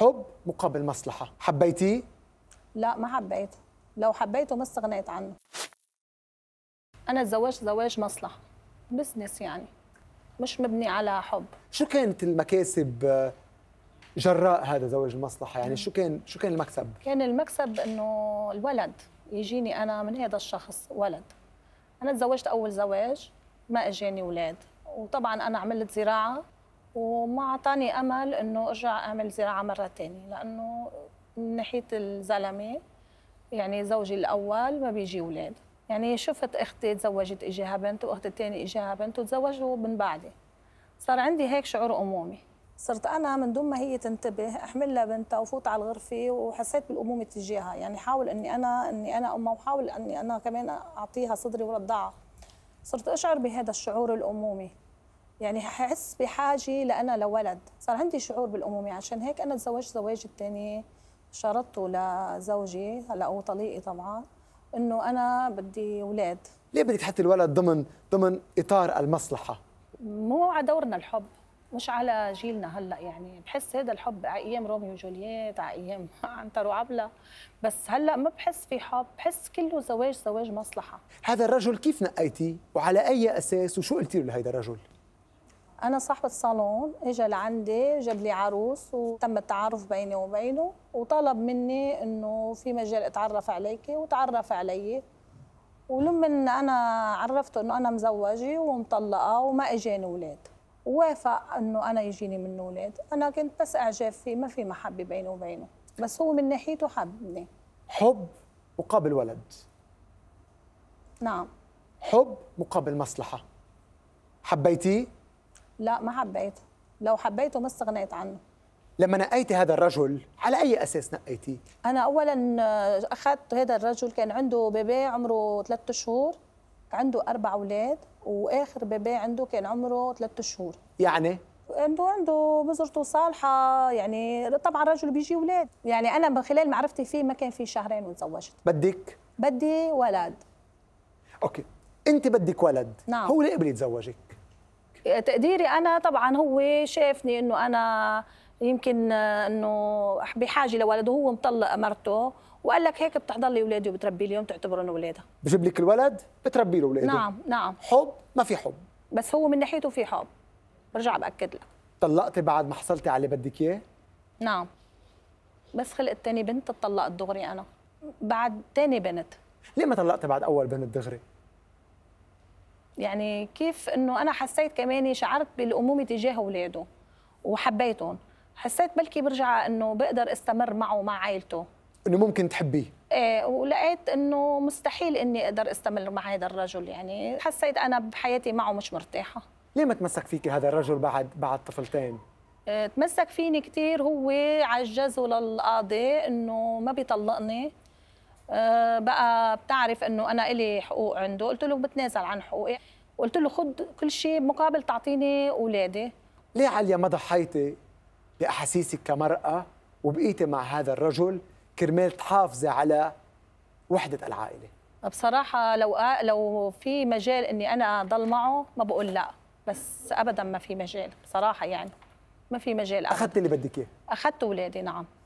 حب مقابل مصلحه حبيتيه لا ما حبيته لو حبيته ما استغنيت عنه انا الزواج زواج مصلحه بزنس يعني مش مبني على حب شو كانت المكاسب آه، جراء هذا زواج المصلحه يعني شو كان شو كان المكسب كان المكسب انه الولد يجيني انا من هذا الشخص ولد انا تزوجت اول زواج ما اجاني اولاد وطبعا انا عملت زراعه وما اعطاني امل انه ارجع اعمل زراعه مره ثانيه لانه من ناحيه الزلمه يعني زوجي الاول ما بيجي اولاد يعني شفت اختي تزوجت اجاها بنت واختي الثانيه اجاها بنت وتزوجوا من بعدي صار عندي هيك شعور امومي صرت انا من دون ما هي تنتبه احمل لها بنتها وفوت على الغرفه وحسيت بالامومه تجاهها يعني حاول اني انا اني انا امها وحاول اني انا كمان اعطيها صدري ورضعها صرت اشعر بهذا الشعور الامومي يعني ححس بحاجه لانا لولد صار عندي شعور بالامومه عشان هيك انا تزوجت زواج الثاني شرطته لزوجي هلا هو طليقي طبعا انه انا بدي اولاد ليه بدك تحطي الولد ضمن ضمن اطار المصلحه مو على دورنا الحب مش على جيلنا هلا يعني بحس هذا الحب على ايام روميو وجولييت على ايام عنتر وعبله بس هلا ما بحس في حب بحس كله زواج زواج مصلحه هذا الرجل كيف نقيتي وعلى اي اساس وشو قلتي له لهيدا الرجل انا صاحبه صالون اجى لعندي جاب لي عروس وتم التعارف بيني وبينه وطلب مني انه في مجال اتعرف عليك وتعرف علي ولمن انا عرفته انه انا مزوجه ومطلقه وما اجاني اولاد ووافق انه انا يجيني منه اولاد انا كنت بس اعجاب فيه ما في محبه بيني وبينه بس هو من ناحيته حبني حب مقابل ولد نعم حب مقابل مصلحه حبيتيه لا ما حبيته لو حبيته ما استغنيت عنه لما نقيتي هذا الرجل على اي اساس نقيتيه انا اولا آه، اخذت هذا الرجل كان عنده بيبي عمره 3 شهور عنده اربع اولاد واخر بيبي عنده كان عمره 3 شهور يعني عنده عنده بذرته صالحه يعني طبعا الرجل بيجي اولاد يعني انا من خلال معرفتي فيه ما كان في شهرين وتزوجت بدك بدي ولد اوكي انت بدك ولد نعم هو ليه قبل يتزوجك تقديري انا طبعا هو شافني انه انا يمكن انه بحاجه لولد وهو مطلق مرته وقال لك هيك بتحضر اولادي وبتربي لي يوم انه اولادها بجيب لك الولد بتربي له اولاده نعم نعم حب ما في حب بس هو من ناحيته في حب برجع باكد لك طلقتي بعد ما حصلتي على اللي بدك اياه نعم بس خلقت تاني بنت طلقت دغري انا بعد تاني بنت ليه ما طلقت بعد اول بنت دغري يعني كيف انه انا حسيت كمان شعرت بالامومه تجاه اولاده وحبيتهم حسيت بلكي برجع انه بقدر استمر معه ومع عائلته انه ممكن تحبيه ايه ولقيت انه مستحيل اني اقدر استمر مع هذا الرجل يعني حسيت انا بحياتي معه مش مرتاحه ليه ما تمسك فيكي هذا الرجل بعد بعد طفلتين إيه، تمسك فيني كثير هو عجزه للقاضي انه ما بيطلقني آه، بقى بتعرف انه انا الي حقوق عنده قلت له بتنازل عن حقوقي قلت له خذ كل شيء مقابل تعطيني اولادي ليه عليا ما ضحيتي باحاسيسك كمراه وبقيتي مع هذا الرجل كرمال تحافظي على وحده العائله بصراحه لو لو في مجال اني انا ضل معه ما بقول لا بس ابدا ما في مجال بصراحه يعني ما في مجال اخذت اللي بدك اياه اخذت اولادي نعم